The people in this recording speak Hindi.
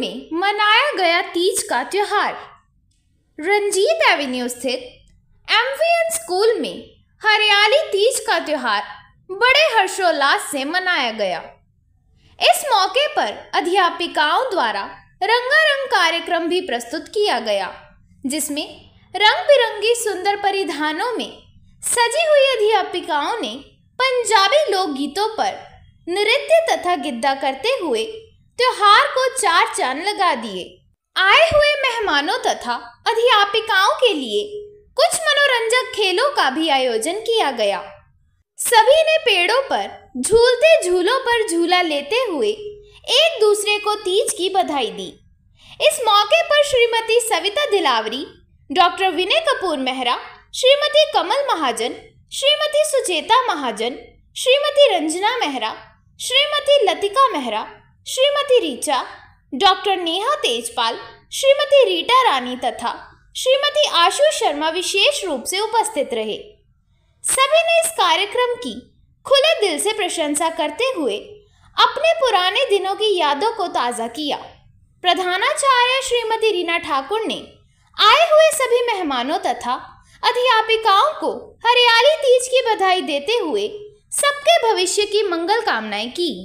में मनाया गया तीज का त्यौहार रंजीत एवेन्यू स्थित एम स्कूल में हरियाली तीज का त्यौहार बड़े हर्षोल्लास से मनाया गया इस मौके पर अध्यापिकाओं द्वारा रंगारंग कार्यक्रम भी प्रस्तुत किया गया जिसमें रंग बिरंगी सुंदर परिधानों में सजी हुई अध्यापिकाओं ने पंजाबी लोकगीतों पर नृत्य तथा गिद्दा करते हुए त्योहार को चार चांद लगा दिए आए हुए मेहमानों तथा अध्यापिकाओं के लिए कुछ मनोरंजक खेलों का भी आयोजन किया गया सभी ने पेड़ों पर झूलते झूलों पर झूला लेते हुए एक दूसरे को तीज की बधाई दी इस मौके पर श्रीमती सविता दिलावरी डॉक्टर विनय कपूर मेहरा श्रीमती कमल महाजन श्रीमती सुचेता महाजन श्रीमती रंजना मेहरा श्रीमती लतिका मेहरा श्रीमती रिचा डॉक्टर नेहा तेजपाल श्रीमती रीटा रानी तथा श्रीमती आशु शर्मा विशेष रूप से उपस्थित रहे सभी ने इस कार्यक्रम की खुले दिल से प्रशंसा करते हुए अपने पुराने दिनों की यादों को ताज़ा किया प्रधानाचार्य श्रीमती रीना ठाकुर ने आए हुए सभी मेहमानों तथा अध्यापिकाओं को हरियाली तीज की बधाई देते हुए सबके भविष्य की मंगल कामनाएं की